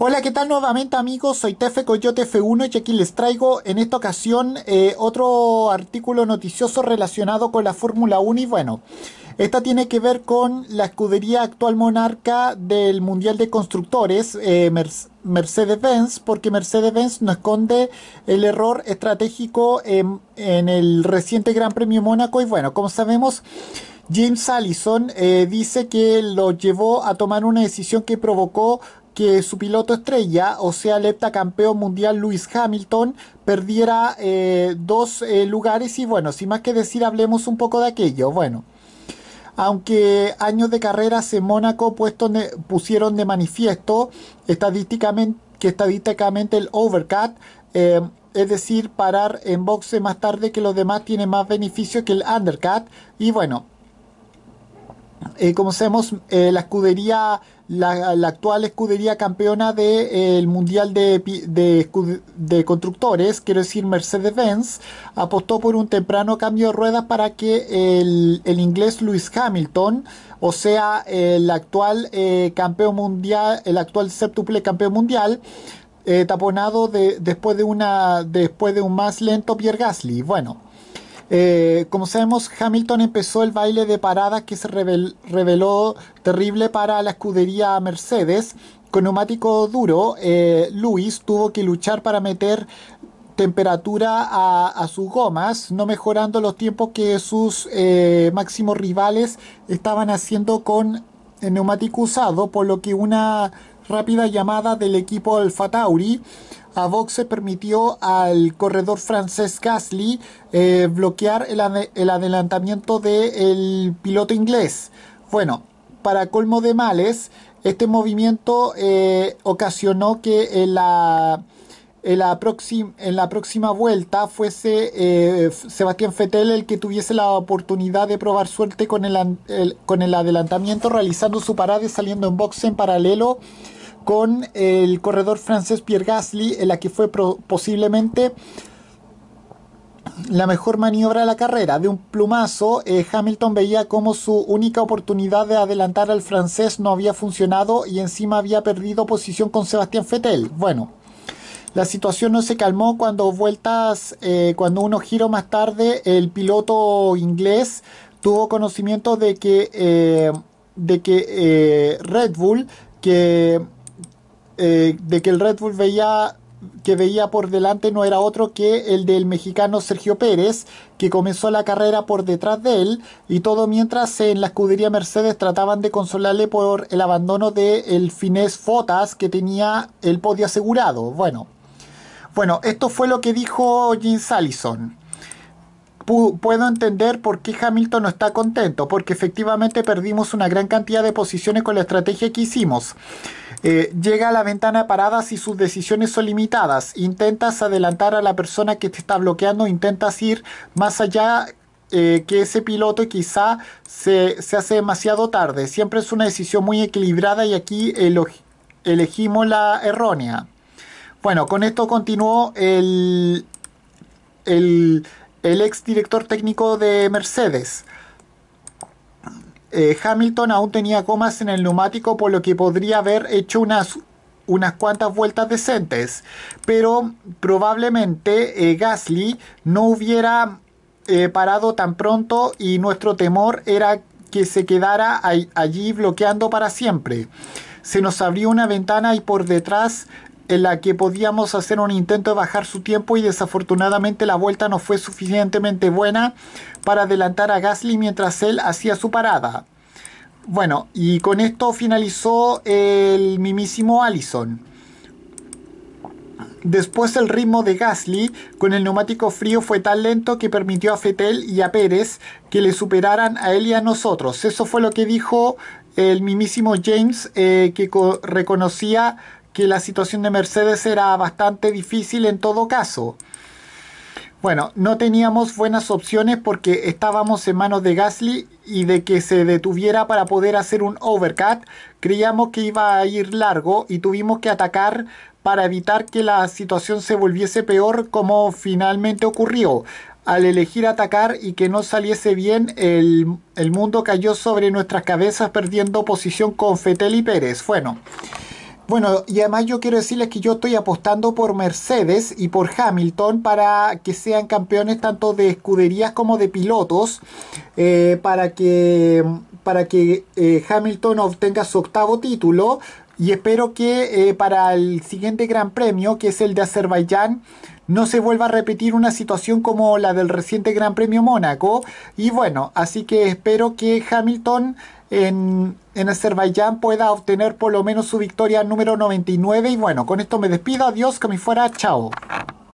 Hola, ¿qué tal nuevamente amigos? Soy Tefe Coyote F1 y aquí les traigo en esta ocasión eh, otro artículo noticioso relacionado con la Fórmula 1 y bueno, esta tiene que ver con la escudería actual monarca del Mundial de Constructores, eh, Mercedes-Benz, porque Mercedes-Benz no esconde el error estratégico en, el reciente Gran Premio Mónaco y bueno, como sabemos... James Allison eh, dice que lo llevó a tomar una decisión que provocó que su piloto estrella, o sea, el heptacampeón mundial Lewis Hamilton, perdiera eh, dos eh, lugares y bueno, sin más que decir, hablemos un poco de aquello. Bueno, aunque años de carreras en Mónaco pusieron de manifiesto estadísticamente, que estadísticamente el overcut, eh, es decir, parar en boxe más tarde que los demás tiene más beneficio que el undercut y bueno, eh, como sabemos, eh, la escudería, la, actual escudería campeona del eh, Mundial de, Constructores, quiero decir Mercedes-Benz, apostó por un temprano cambio de ruedas para que el, inglés Lewis Hamilton, o sea, el actual campeón mundial, el actual séptuple campeón mundial, taponado después, de una, después de un más lento Pierre Gasly. Bueno. Eh, como sabemos, Hamilton empezó el baile de paradas que se reveló terrible para la escudería Mercedes. Con neumático duro, eh, Lewis tuvo que luchar para meter temperatura a, sus gomas, no mejorando los tiempos que sus eh, máximos rivales estaban haciendo con eh, neumático usado, por lo que una rápida llamada del equipo Alfa Tauri a boxe permitió al corredor francés Gasly eh, bloquear el, adelantamiento del piloto inglés. Bueno, para colmo de males, este movimiento eh, ocasionó que la en la, próxima vuelta fuese eh, Sebastián Fetel el que tuviese la oportunidad de probar suerte con el, adelantamiento, realizando su parada y saliendo en boxe en paralelo con el corredor francés Pierre Gasly, en la que fue posiblemente la mejor maniobra de la carrera. De un plumazo, eh, Hamilton veía como su única oportunidad de adelantar al francés no había funcionado y encima había perdido posición con Sebastián Fettel. Bueno. La situación no se calmó cuando vueltas, eh, cuando unos giros más tarde, el piloto inglés tuvo conocimiento de que, eh, de que eh, Red Bull, que, de que el Red Bull veía que veía por delante no era otro que el del mexicano Sergio Pérez, que comenzó la carrera por detrás de él, y todo mientras en la escudería Mercedes trataban de consolarle por el abandono del el finés Fotas que tenía el podio asegurado. Bueno, bueno, esto fue lo que dijo Jim Salison. Puedo entender por qué Hamilton no está contento, porque efectivamente perdimos una gran cantidad de posiciones con la estrategia que hicimos. Eh, llega a la ventana parada si sus decisiones son limitadas. Intentas adelantar a la persona que te está bloqueando, intentas ir más allá eh, que ese piloto y quizá se, se, hace demasiado tarde. Siempre es una decisión muy equilibrada y aquí elegimos la errónea. Bueno, con esto continuó el, el, ex director técnico de Mercedes. Eh, Hamilton aún tenía comas en el neumático, por lo que podría haber hecho unas, unas cuantas vueltas decentes, pero probablemente eh, Gasly no hubiera eh, parado tan pronto y nuestro temor era que se quedara allí bloqueando para siempre. Se nos abrió una ventana y por detrás en la que podíamos hacer un intento de bajar su tiempo y desafortunadamente la vuelta no fue suficientemente buena para adelantar a Gasly mientras él hacía su parada. Bueno, y con esto finalizó el mimísimo Allison. Después el ritmo de Gasly con el neumático frío fue tan lento que permitió a Fetel y a Pérez que le superaran a él y a nosotros. Eso fue lo que dijo el mimísimo James eh, que reconocía que la situación de Mercedes era bastante difícil en todo caso. Bueno, no teníamos buenas opciones porque estábamos en manos de Gasly y de que se detuviera para poder hacer un overcut. Creíamos que iba a ir largo y tuvimos que atacar para evitar que la situación se volviese peor como finalmente ocurrió. Al elegir atacar y que no saliese bien, el, mundo cayó sobre nuestras cabezas perdiendo posición con Fetel y Pérez. Bueno. Bueno, y además yo quiero decirles que yo estoy apostando por Mercedes y por Hamilton para que sean campeones tanto de escuderías como de pilotos, eh, para que, para que eh, Hamilton obtenga su octavo título y espero que eh, para el siguiente gran premio, que es el de Azerbaiyán, no se vuelva a repetir una situación como la del reciente Gran Premio Mónaco. Y bueno, así que espero que Hamilton en, en Azerbaiyán pueda obtener por lo menos su victoria número 99. Y bueno, con esto me despido. Adiós, que me fuera. Chao.